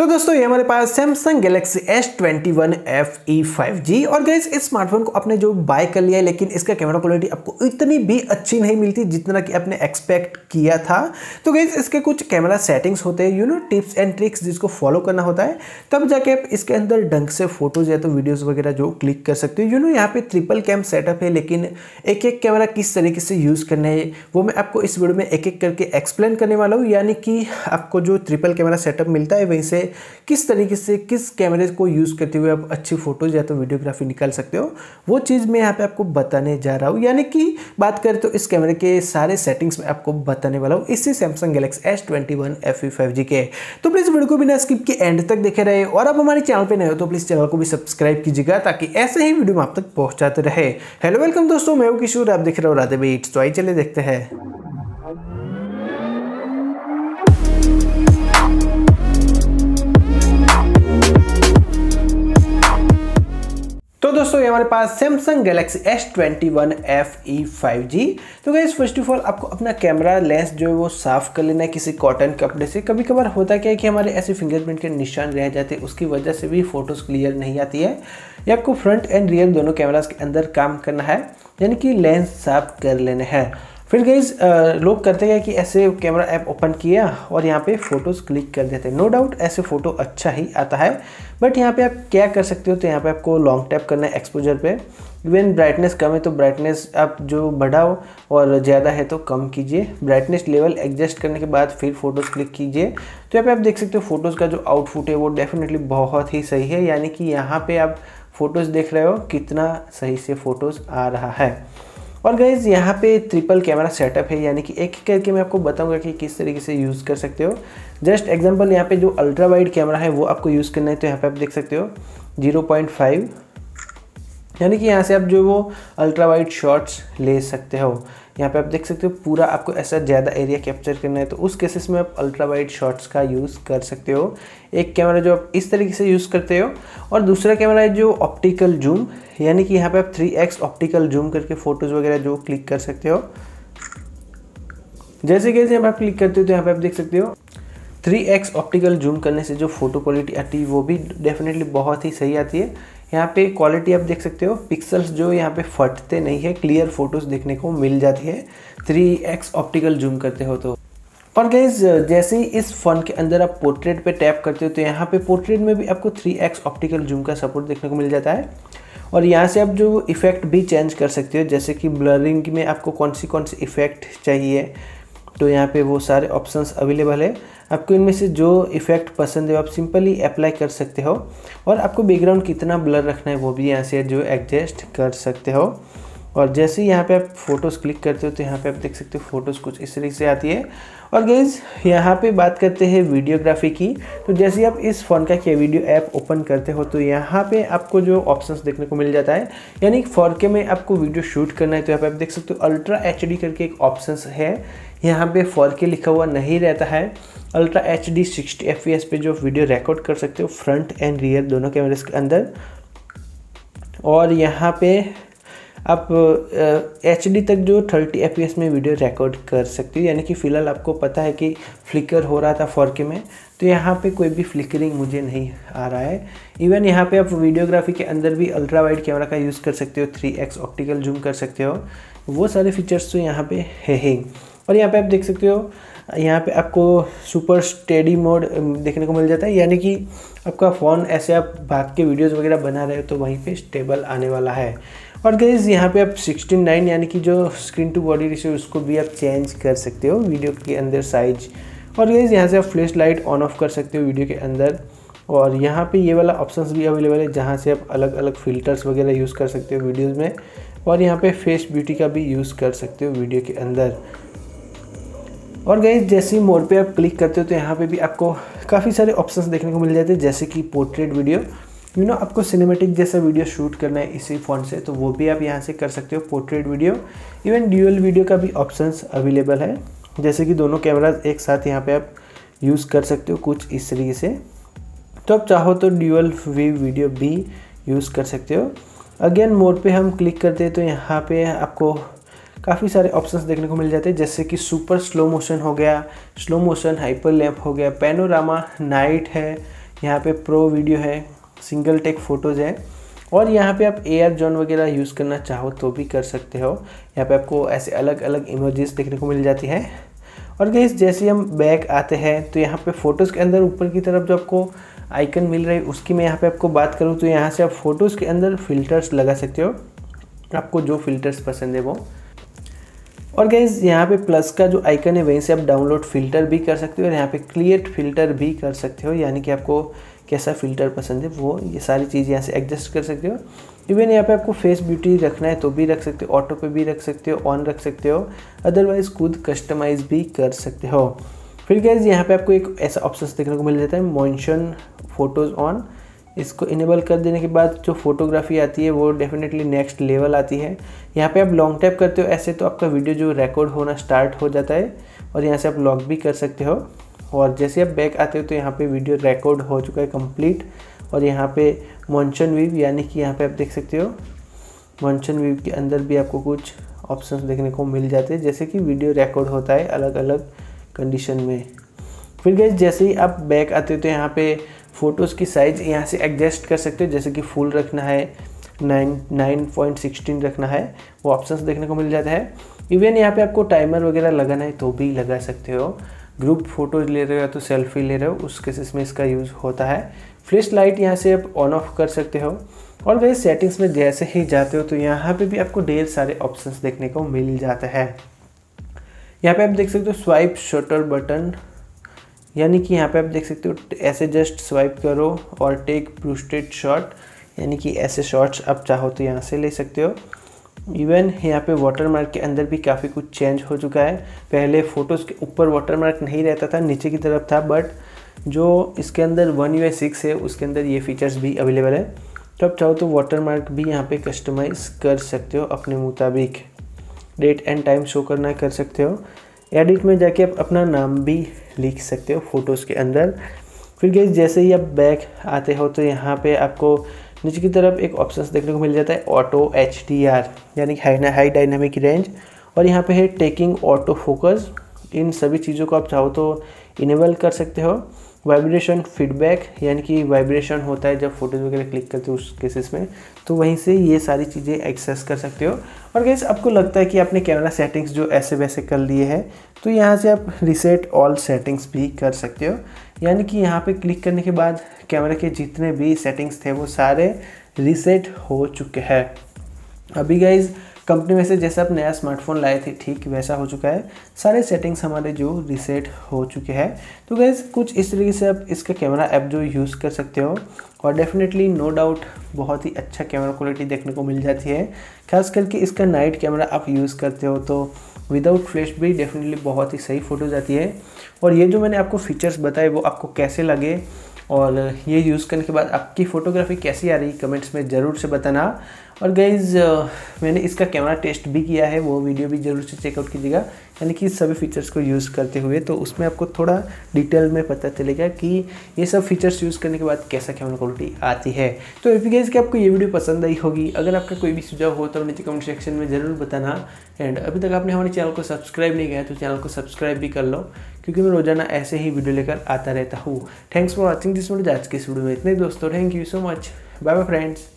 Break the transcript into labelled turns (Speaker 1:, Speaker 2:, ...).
Speaker 1: तो दोस्तों ये हमारे पास Samsung Galaxy S twenty one F E five G और गैस इस स्मार्टफोन को आपने जो बाय कर लिया है लेकिन इसका कैमरा क्वालिटी आपको इतनी भी अच्छी नहीं मिलती जितना कि आपने एक्सपेक्ट किया था तो गैस इसके कुछ कैमरा सेटिंग्स होते हैं you know tips and tricks जिसको फॉलो करना होता है तब जाके आप इसके अंदर ढंग से फोटोज या तो वीडियोज़ वगैरह जो क्लिक कर सकते हो यू नो यहाँ पर ट्रिपल कैम सेटअप है लेकिन एक एक कैमरा किस तरीके से यूज़ करना है वो मैं आपको इस वीडियो में एक एक करके एक्सप्लेन करने वाला हूँ यानी कि आपको जो ट्रिपल कैमरा सेटअप मिलता है वहीं से किस तरीके से किस कैमरे को यूज़ करते हुए आप अच्छी फ़ोटोज़ या तो वीडियोग्राफी निकाल सकते हो वो चीज़ मैं यहाँ पे आपको बताने जा रहा हूँ यानी कि बात करें तो इस कैमरे के सारे सेटिंग्स में आपको बताने वाला हूँ इसी Samsung Galaxy S twenty one के तो प्लीज़ वीडियो को बिना स्किप के एंड तक देखे रहे और आप हमारे चैनल पर नए हो तो प्लीज़ चैनल को भी सब्सक्राइब कीजिएगा ताकि ऐसे ही वीडियो में आप तक पहुँचाते रहे हेलो वेलकम दोस्तों मैं हूँ किशोर आप देख रहे हो राधे बीट्स तो आई चले देखते हैं तो दोस्तों ये हमारे पास Samsung Galaxy S twenty one F E five G तो गाइज फर्स्ट ऑफ ऑल आपको अपना कैमरा लेंस जो है वो साफ़ कर लेना है किसी कॉटन कपड़े से कभी कभार होता क्या है कि हमारे ऐसे फिंगरप्रिंट के निशान रह जाते हैं उसकी वजह से भी फ़ोटोज़ क्लियर नहीं आती है ये आपको फ्रंट एंड रियर दोनों कैमराज के अंदर काम करना है यानी कि लेंस साफ कर लेने हैं फिर गईज uh, लोग करते हैं कि ऐसे कैमरा ऐप ओपन किया और यहाँ पे फ़ोटोज़ क्लिक कर देते हैं नो डाउट ऐसे फ़ोटो अच्छा ही आता है बट यहाँ पे आप क्या कर सकते हो तो यहाँ पे आपको लॉन्ग टैप करना है एक्सपोजर पे इवन ब्राइटनेस कम है तो ब्राइटनेस आप जो बढ़ाओ और ज़्यादा है तो कम कीजिए ब्राइटनेस लेवल एडजस्ट करने के बाद फिर फ़ोटोज़ क्लिक कीजिए तो यहाँ पे आप देख सकते हो फ़ोटोज़ का जो आउटफुट है वो डेफिनेटली बहुत ही सही है यानी कि यहाँ पर आप फ़ोटोज़ देख रहे हो कितना सही से फ़ोटोज़ आ रहा है और गैज़ यहाँ पे ट्रिपल कैमरा सेटअप है यानी कि एक एक करके मैं आपको बताऊंगा कि किस तरीके से यूज़ कर सकते हो जस्ट एग्जांपल यहाँ पे जो अल्ट्रा वाइड कैमरा है वो आपको यूज़ करना है तो यहाँ पे आप देख सकते हो 0.5 यानी कि यहाँ से आप जो वो अल्ट्रा वाइड शॉट्स ले सकते हो यहाँ पे आप देख सकते हो पूरा आपको ऐसा ज़्यादा एरिया कैप्चर करना है तो उस केसेस में आप अल्ट्रा वाइड शॉट्स का यूज़ कर सकते हो एक कैमरा जो आप इस तरीके से यूज़ करते हो और दूसरा कैमरा है जो ऑप्टिकल जूम यानी कि यहाँ पे आप एक्स ऑप्टिकल जूम करके फ़ोटोज़ वगैरह जो क्लिक कर सकते हो जैसे कैसे यहाँ पर आप क्लिक करते हो तो यहाँ पे आप देख सकते हो 3x ऑप्टिकल जूम करने से जो फोटो क्वालिटी आती है वो भी डेफिनेटली बहुत ही सही आती है यहाँ पे क्वालिटी आप देख सकते हो पिक्सल्स जो यहाँ पे फटते नहीं है क्लियर फोटोज़ देखने को मिल जाती है थ्री एक्स ऑप्टिकल जूम करते हो तो और गैस जैसे ही इस फन के अंदर आप पोर्ट्रेट पे टैप करते हो तो यहाँ पे पोर्ट्रेट में भी आपको एक्स ऑप्टिकल जूम का सपोर्ट देखने को मिल जाता है और यहाँ से आप जो इफ़ेक्ट भी चेंज कर सकते हो जैसे कि ब्लरिंग में आपको कौन सी कौन सी इफ़ेक्ट चाहिए तो यहाँ पे वो सारे ऑप्शंस अवेलेबल है आपको इनमें से जो इफ़ेक्ट पसंद है आप सिंपली अप्लाई कर सकते हो और आपको बैकग्राउंड कितना ब्लर रखना है वो भी यहाँ से जो एडजस्ट कर सकते हो और जैसे ही यहाँ पे आप फ़ोटोज़ क्लिक करते हो तो यहाँ पे आप देख सकते हो फ़ोटोज़ कुछ इस तरीके से आती है और गेज़ यहाँ पे बात करते हैं वीडियोग्राफी की तो जैसे ही आप इस फ़ोन का के वीडियो ऐप ओपन करते हो तो यहाँ पे आपको जो ऑप्शंस देखने को मिल जाता है यानी फोर के में आपको वीडियो शूट करना है तो यहाँ पे आप देख सकते हो अल्ट्रा एच करके एक ऑप्शन है यहाँ पे फोर के लिखा हुआ नहीं रहता है ultra H D sixty F पे जो वीडियो रिकॉर्ड कर सकते हो फ्रंट एंड रियर दोनों कैमरेज के अंदर और यहाँ पे आप एच uh, तक जो 30 एफ में वीडियो रिकॉर्ड कर सकते हो यानी कि फ़िलहाल आपको पता है कि फ्लिकर हो रहा था फोर में तो यहाँ पे कोई भी फ्लिकरिंग मुझे नहीं आ रहा है इवन यहाँ पे आप वीडियोग्राफी के अंदर भी अल्ट्रा वाइड कैमरा का यूज़ कर सकते हो 3x ऑप्टिकल जूम कर सकते हो वो सारे फीचर्स तो यहाँ पे है ही और यहाँ पे आप देख सकते हो यहाँ पे आपको सुपर स्टेडी मोड देखने को मिल जाता है यानी कि आपका फ़ोन ऐसे आप भाग के वीडियोज़ वगैरह बना रहे हो तो वहीं पर स्टेबल आने वाला है और गैस यहाँ पे आप 69 यानी कि जो स्क्रीन टू बॉडी रेशियो उसको भी आप चेंज कर सकते हो वीडियो के अंदर साइज और गैस यहाँ से आप फ्लैश लाइट ऑन ऑफ कर सकते हो वीडियो के अंदर और यहाँ पे ये वाला ऑप्शंस भी अवेलेबल है जहाँ से आप अलग अलग फ़िल्टर्स वगैरह यूज़ कर सकते हो वीडियोज़ में और यहाँ पर फेस ब्यूटी का भी यूज़ कर सकते हो वीडियो के अंदर और गए जैसे ही मोड पर आप क्लिक करते हो तो यहाँ पर भी आपको काफ़ी सारे ऑप्शन देखने को मिल जाते हैं जैसे कि पोर्ट्रेट वीडियो यू नो आपको सिनेमेटिक जैसा वीडियो शूट करना है इसी फ़ोन से तो वो भी आप यहाँ से कर सकते हो portrait video even dual video का भी ऑप्शंस अवेलेबल है जैसे कि दोनों कैमराज एक साथ यहाँ पे आप यूज़ कर सकते हो कुछ इस तरीके से तो आप चाहो तो ड्यूअल वी वीडियो भी यूज़ कर सकते हो अगेन मोड पे हम क्लिक करते हैं तो यहाँ पे आपको काफ़ी सारे ऑप्शंस देखने को मिल जाते हैं जैसे कि सुपर स्लो मोशन हो गया स्लो मोशन हाइपर लैम्प हो गया पैनोरामा नाइट है यहाँ पे प्रो वीडियो है सिंगल टेक फ़ोटोज़ है और यहाँ पे आप ए आर जोन वगैरह यूज़ करना चाहो तो भी कर सकते हो यहाँ पे आपको ऐसे अलग अलग इमोजेस देखने को मिल जाती है और गैस जैसे हम बैक आते हैं तो यहाँ पे फ़ोटोज़ के अंदर ऊपर की तरफ जो आपको आइकन मिल रही है उसकी मैं यहाँ पे आपको बात करूँ तो यहाँ से आप फ़ोटोज़ के अंदर फ़िल्टर्स लगा सकते हो आपको जो फ़िल्टर्स पसंद है वो और गैज़ यहाँ पे प्लस का जो आइकन है वहीं से आप डाउनलोड फ़िल्टर भी कर सकते हो और यहाँ पे क्रिएट फ़िल्टर भी कर सकते हो यानी कि आपको कैसा फ़िल्टर पसंद है वो ये सारी चीज़ यहाँ से एडजस्ट कर सकते हो इवन यहाँ पे आपको फेस ब्यूटी रखना है तो भी रख सकते हो ऑटो पे भी रख सकते हो ऑन रख सकते हो अदरवाइज़ खुद कस्टमाइज़ भी कर सकते हो फिर गैज़ यहाँ पे आपको एक ऐसा ऑप्शन देखने को मिल जाता है मोन्शन फ़ोटोज़ ऑन इसको इनेबल कर देने के बाद जो फोटोग्राफी आती है वो डेफिनेटली नेक्स्ट लेवल आती है यहाँ पे आप लॉन्ग टैप करते हो ऐसे तो आपका वीडियो जो रिकॉर्ड होना स्टार्ट हो जाता है और यहाँ से आप लॉक भी कर सकते हो और जैसे आप बैक आते हो तो यहाँ पे वीडियो रिकॉर्ड हो चुका है कंप्लीट और यहाँ पे मंचन व्यू यानी कि यहाँ पे आप देख सकते हो मंचन व्यू के अंदर भी आपको कुछ ऑप्शंस देखने को मिल जाते हैं जैसे कि वीडियो रिकॉर्ड होता है अलग अलग कंडीशन में फिर गैस जैसे ही आप बैक आते हो तो यहाँ पे फ़ोटोज़ की साइज़ यहाँ से एडजस्ट कर सकते हो जैसे कि फुल रखना है नाइन नाइन पॉइंट सिक्सटीन रखना है वो ऑप्शन देखने को मिल जाता है इवन यहाँ पे आपको टाइमर वगैरह लगाना है तो भी लगा सकते हो ग्रुप फोटोज ले रहे हो तो सेल्फी ले रहे हो उस केसेस में इसका यूज़ होता है फ्लैश लाइट यहाँ से आप ऑन ऑफ कर सकते हो और वैसे सेटिंग्स में जैसे ही जाते हो तो यहाँ पे भी आपको ढेर सारे ऑप्शंस देखने को मिल जाते हैं यहाँ पे आप देख सकते हो स्वाइप शटर बटन यानी कि यहाँ पे आप देख सकते हो ऐसे जस्ट स्वाइप करो और टेक ब्रूस्टेड शॉट यानी कि ऐसे शॉट्स आप चाहो तो यहाँ से ले सकते हो इवन यहाँ पे वाटरमार्क के अंदर भी काफ़ी कुछ चेंज हो चुका है पहले फ़ोटोज़ के ऊपर वाटरमार्क नहीं रहता था नीचे की तरफ था बट जो इसके अंदर वन यू सिक्स है उसके अंदर ये फीचर्स भी अवेलेबल है तो आप चाहो तो वाटरमार्क भी यहाँ पे कस्टमाइज़ कर सकते हो अपने मुताबिक डेट एंड टाइम शो करना कर सकते हो एडिट में जाके आप अपना नाम भी लिख सकते हो फोटोज़ के अंदर फिर गैस जैसे ही आप बैक आते हो तो यहाँ पे आपको नीचे की तरफ एक ऑप्शन देखने को मिल जाता है ऑटो एच डी आर यानी हाई हाई डायनामिक रेंज और यहाँ पे है टेकिंग ऑटो फोकस इन सभी चीज़ों को आप चाहो तो इनेबल कर सकते हो वाइब्रेशन फीडबैक यानी कि वाइब्रेशन होता है जब फोटोज़ वगैरह क्लिक करते हो उस केसेस में तो वहीं से ये सारी चीज़ें एक्सेस कर सकते हो और गैस आपको लगता है कि आपने कैमरा सेटिंग्स जो ऐसे वैसे कर लिए हैं तो यहाँ से आप रिसेट ऑल सेटिंग्स भी कर सकते हो यानी कि यहाँ पे क्लिक करने के बाद कैमरा के जितने भी सेटिंग्स थे वो सारे रिसेट हो चुके हैं अभी गाइज़ कंपनी में से जैसे आप नया स्मार्टफोन लाए थे ठीक वैसा हो चुका है सारे सेटिंग्स हमारे जो रिसेट हो चुके हैं तो गैस कुछ इस तरीके से आप इसका कैमरा ऐप जो यूज़ कर सकते हो और डेफिनेटली नो डाउट बहुत ही अच्छा कैमरा क्वालिटी देखने को मिल जाती है खास करके इसका नाइट कैमरा आप यूज़ करते हो तो विदाउट फ्लैश भी डेफिनेटली बहुत ही सही फोटो जाती है और ये जो मैंने आपको फीचर्स बताए वो आपको कैसे लगे और ये यूज़ करने के बाद आपकी फ़ोटोग्राफी कैसी आ रही कमेंट्स में ज़रूर से बताना और गाइज़ मैंने इसका कैमरा टेस्ट भी किया है वो वीडियो भी ज़रूर से चेकआउट कीजिएगा यानी कि सभी फीचर्स को यूज़ करते हुए तो उसमें आपको थोड़ा डिटेल में पता चलेगा कि ये सब फीचर्स यूज़ करने के बाद कैसा कैमरा क्वालिटी आती है तो एफ गाइज की आपको ये वीडियो पसंद आई होगी अगर आपका कोई भी सुझाव हो तो नीचे कमेंट सेक्शन में ज़रूर बताना एंड अभी तक आपने हमारे चैनल को सब्सक्राइब नहीं किया तो चैनल को सब्सक्राइब भी कर लो क्योंकि मैं रोज़ाना ऐसे ही वीडियो लेकर आता रहता हूँ thanks for watching this video आज के इस वीडियो में इतने दोस्तों thank you so much bye bye friends